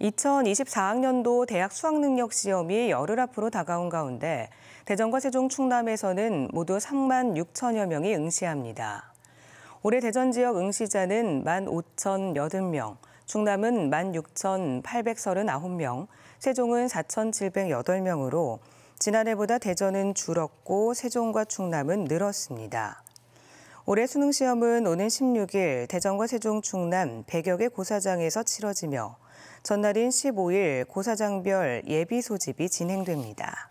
2024학년도 대학 수학능력 시험이 열흘 앞으로 다가온 가운데 대전과 세종 충남에서는 모두 3만 6천여 명이 응시합니다. 올해 대전 지역 응시자는 1만 5천8 0명 충남은 1만 6,839명, 세종은 4,708명으로 지난해보다 대전은 줄었고 세종과 충남은 늘었습니다. 올해 수능 시험은 오는 16일 대전과 세종 충남 100여 개 고사장에서 치러지며 전날인 15일 고사장별 예비 소집이 진행됩니다.